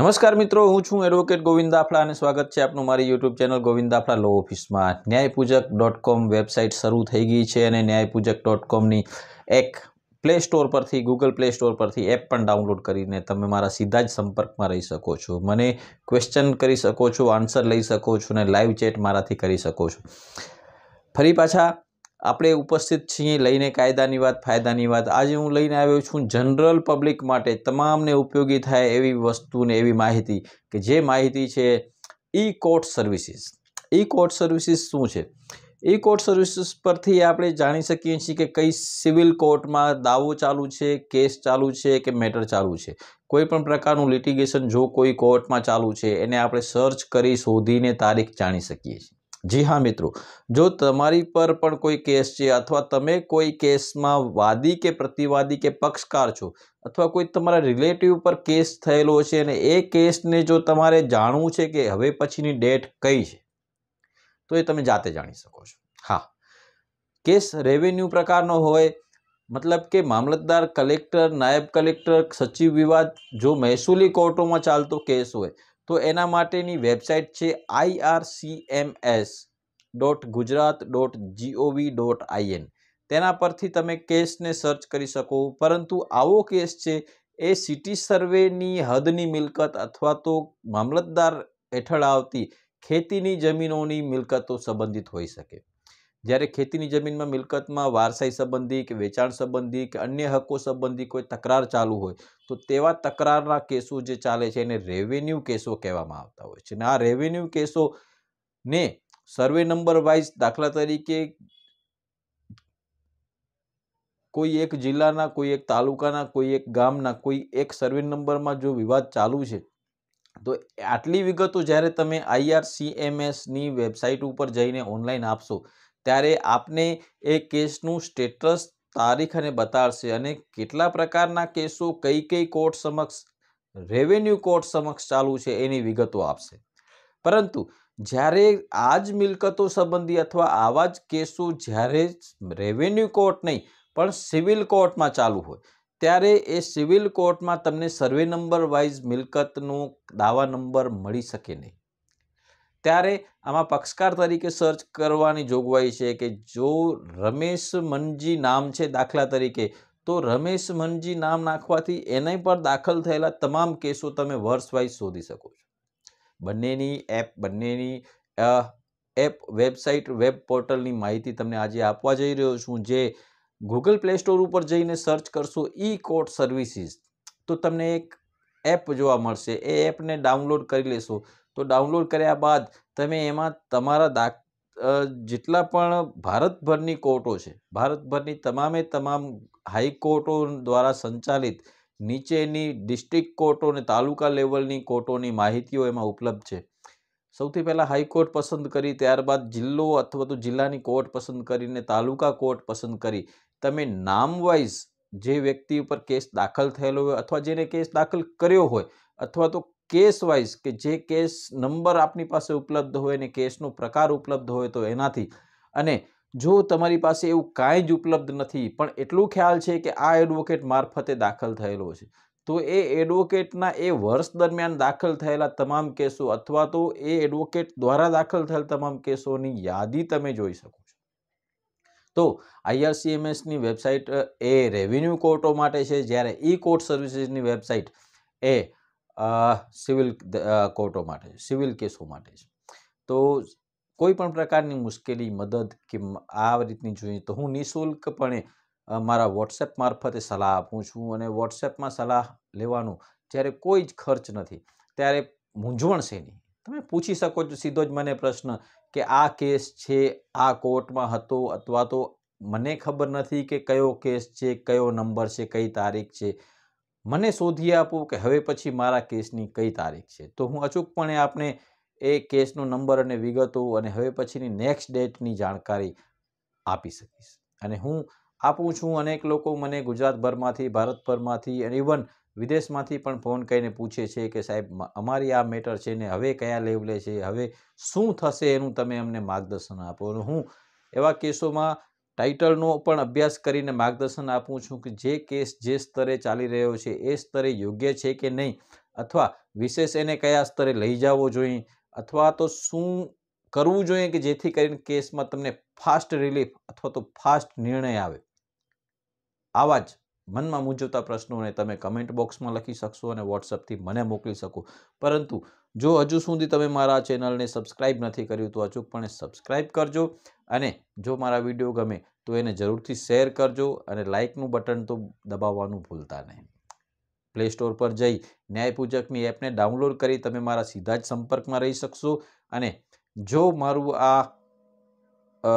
નમસ્કાર મિત્રો હું છું એડવોકેટ ગોવિંદ દાફડા અને સ્વાગત છે આપનું મારી YouTube channel Govind Dafda law ઓફિસમાં ન્યાયપૂજક ડોટ કોમ વેબસાઇટ શરૂ થઈ ગઈ છે અને ન્યાયપૂજક ડોટ કોમની એક પ્લે સ્ટોર પરથી ગૂગલ પ્લે સ્ટોર પરથી એપ પણ ડાઉનલોડ કરીને તમે મારા સીધા જ સંપર્કમાં રહી શકો છો મને ક્વેશ્ચન કરી શકો છો આન્સર લઈ શકો છો અને લાઈવ ચેટ મારાથી કરી શકો છો ફરી પાછા આપણે ઉપસ્થિત છીએ લઈને કાયદાની વાત ફાયદાની વાત આજે હું લઈને આવ્યો છું જનરલ પબ્લિક માટે તમામને ઉપયોગી થાય એવી વસ્તુને એવી માહિતી કે જે માહિતી છે e court services e court services શું છે ઈ કોર્ટ સર્વિસીસ પરથી આપણે જાણી શકીએ છીએ કે કઈ સિવિલ કોર્ટમાં દાવો ચાલુ છે કેસ ચાલુ છે કે મેટર ચાલુ છે કોઈ પણ પ્રકારનું લિટિગેશન જો કોઈ કોર્ટમાં ચાલુ છે એને આપણે સર્ચ કરી શોધીને તારીખ જાણી શકીએ છીએ જી હા મિત્રો જો તમારી પર પણ કોઈ કેસ છે અથવા તમે કોઈ કેસમાં વાદી કે પ્રતિવાદી કે પક્ષકાર છો અથવા કોઈ તમારા રિલેટિવ પર કેસ થયેલો છે અને એ કેસને જો તમારે જાણવું છે કે હવે પછીની ડેટ કઈ છે તો એ તમે જાતે જાણી શકો છો હા કેસ રેવન્યુ પ્રકારનો હોય મતલબ કે મામલતદાર કલેક્ટર નાયબ કલેક્ટર સચિવ વિવાદ જો મહેસૂલી કોર્ટોમાં ચાલતો કેસ હોય તો એના માટેની વેબસાઇટ છે I R C M S dot Gujarat dot G O V dot I N તેના પરથી તમે કેસને સર્ચ કરી શકો પરંતુ આવો કેસ છે એ સિટી સર્વેની હદની મિલકત અથવા તો મામલતદાર હેઠળ આવતી ખેતીની જમીનોની મિલકતો સંબંધિત હોઈ શકે જ્યારે ખેતીની જમીનમાં મિલકતમાં વારસાઈ સંબંધી કે વેચાણ સંબંધી કે અન્ય હકો સંબંધી કોઈ તકરાર ચાલુ હોય તો તેવા તકરારના કેસો જે ચાલે છે એને રેવન્યુ કેસો કહેવામાં આવતા હોય છે અને આ રેવન્યુ કેસોને સર્વે નંબર વાઇઝ દાખલા તરીકે કોઈ એક જિલ્લાના કોઈ એક તાલુકાના કોઈ એક ગામના કોઈ એક સર્વે નંબરમાં જો વિવાદ ચાલુ છે તો આટલી વિગતો જ્યારે તમે આઈઆરસીએમએસની વેબસાઇટ ઉપર જઈને ઓનલાઈન આપશો ત્યારે આપને એ કેસનું સ્ટેટસ તારીખ અને બતાવશે અને કેટલા પ્રકારના કેસો કઈ કઈ કોર્ટ સમક્ષ રેવન્યુ કોર્ટ સમક્ષ ચાલુ છે એની વિગતો આપશે પરંતુ જ્યારે આ જ મિલકતો સંબંધી અથવા આવા જ કેસો જ્યારે રેવન્યુ કોર્ટ નહીં પણ સિવિલ કોર્ટમાં ચાલુ હોય ત્યારે એ સિવિલ કોર્ટમાં તમને સર્વે નંબર વાઇઝ મિલકતનો દાવા નંબર મળી શકે નહીં ત્યારે આમાં પક્ષકાર તરીકે સર્ચ કરવાની જોગવાઈ છે કે જો રમેશ મનજી નામ છે દાખલા તરીકે તો રમેશ મનજી નામ નાખવાથી એને પર દાખલ થયેલા તમામ કેસો તમે વર્ષવાઇઝ શોધી શકો છો બંનેની એપ બંનેની એપ વેબસાઇટ વેબ પોર્ટલની માહિતી તમને આજે આપવા જઈ રહ્યો છું જે ગૂગલ પ્લે સ્ટોર ઉપર જઈને સર્ચ કરશો ઈ કોર્ટ સર્વિસીસ તો તમને એક એપ જોવા મળશે એ એપને ડાઉનલોડ કરી લેશો તો ડાઉનલોડ કર્યા બાદ તમે એમાં તમારા દા જેટલા પણ ભારતભરની કોર્ટો છે ભારતભરની તમામે તમામ હાઈકોર્ટો દ્વારા સંચાલિત નીચેની ડિસ્ટ્રિક્ટ કોર્ટો અને તાલુકા લેવલની કોર્ટોની માહિતીઓ એમાં ઉપલબ્ધ છે સૌથી પહેલાં હાઈકોર્ટ પસંદ કરી ત્યારબાદ જિલ્લો અથવા તો જિલ્લાની કોર્ટ પસંદ કરીને તાલુકા કોર્ટ પસંદ કરી તમે નામવાઇઝ જે વ્યક્તિ ઉપર કેસ દાખલ થયેલો હોય અથવા જેને કેસ દાખલ કર્યો હોય અથવા તો કેસ વાઇઝ કે જે કેસ નંબર આપની પાસે ઉપલબ્ધ હોય અને કેસનો પ્રકાર ઉપલબ્ધ હોય તો એનાથી અને જો તમારી પાસે એવું કાંઈ જ ઉપલબ્ધ નથી પણ એટલું ખ્યાલ છે કે આ એડવોકેટ મારફતે દાખલ થયેલો છે તો એ એડવોકેટના એ વર્ષ દરમિયાન દાખલ થયેલા તમામ કેસો અથવા તો એ એડવોકેટ દ્વારા દાખલ થયેલ તમામ કેસોની યાદી તમે જોઈ શકો છો તો આઈઆરસીએમએસની વેબસાઇટ એ રેવન્યુ કોર્ટો માટે છે જ્યારે ઈ કોર્ટ સર્વિસીસની વેબસાઇટ એ સિવિલ કોર્ટો માટે સિવિલ કેસો માટે છે તો કોઈપણ પ્રકારની મુશ્કેલી મદદ કે આ રીતની જોઈએ તો હું નિઃશુલ્કપણે મારા વોટ્સએપ મારફતે સલાહ આપું છું અને વોટ્સએપમાં સલાહ લેવાનું જ્યારે કોઈ જ ખર્ચ નથી ત્યારે મૂંઝવણ છે નહીં તમે પૂછી શકો છો સીધો જ મને પ્રશ્ન કે આ કેસ છે આ કોર્ટમાં હતો અથવા તો મને ખબર નથી કે કયો કેસ છે કયો નંબર છે કઈ તારીખ છે મને શોધી આપો કે હવે પછી મારા કેસની કઈ તારીખ છે તો હું અચૂકપણે આપને એ કેસનો નંબર અને વિગતો અને હવે પછીની નેક્સ્ટ ડેટની જાણકારી આપી શકીશ અને હું આપું છું અનેક લોકો મને ગુજરાતભરમાંથી ભારતભરમાંથી અને ઇવન વિદેશમાંથી પણ ફોન કરીને પૂછે છે કે સાહેબ અમારી આ મેટર છે ને હવે કયા લેવલે છે હવે શું થશે એનું તમે અમને માર્ગદર્શન આપો અને હું એવા કેસોમાં ટાઇટલનો પણ અભ્યાસ કરીને માર્ગદર્શન આપું છું કે જે કેસ જે સ્તરે ચાલી રહ્યો છે એ સ્તરે યોગ્ય છે કે નહીં અથવા વિશેષ એને કયા સ્તરે લઈ જવો જોઈએ અથવા તો શું કરવું જોઈએ કે જેથી કરીને કેસમાં તમને ફાસ્ટ રિલીફ અથવા તો ફાસ્ટ નિર્ણય આવે આવા જ મનમાં મૂંઝવતા પ્રશ્નોને તમે કમેન્ટ બોક્સમાં લખી શકશો અને વોટ્સઅપથી મને મોકલી શકો પરંતુ જો હજુ સુધી તમે મારા ચેનલને સબસ્ક્રાઇબ નથી કર્યું તો અચૂકપણે સબસ્ક્રાઇબ કરજો અને જો મારા વિડીયો ગમે તો એને જરૂરથી શેર કરજો અને લાઇકનું બટન તો દબાવવાનું ભૂલતા નહીં પ્લે સ્ટોર પર જઈ ન્યાયપૂજકની એપને ડાઉનલોડ કરી તમે મારા સીધા જ સંપર્કમાં રહી શકશો અને જો મારું આ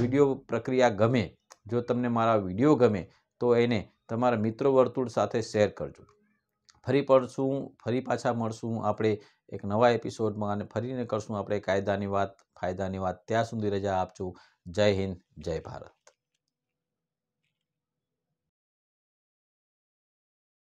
વિડીયો પ્રક્રિયા ગમે જો તમને મારા વિડીયો ગમે તો એને તમારા મિત્રો વર્તુળ સાથે શેર કરજો ફરી પડશું ફરી પાછા મળશું આપણે એક નવા એપિસોડમાં અને ફરીને કરશું આપણે કાયદાની વાત ફાયદાની વાત ત્યાં સુધી રજા આપજો જય હિન્દ જય ભારત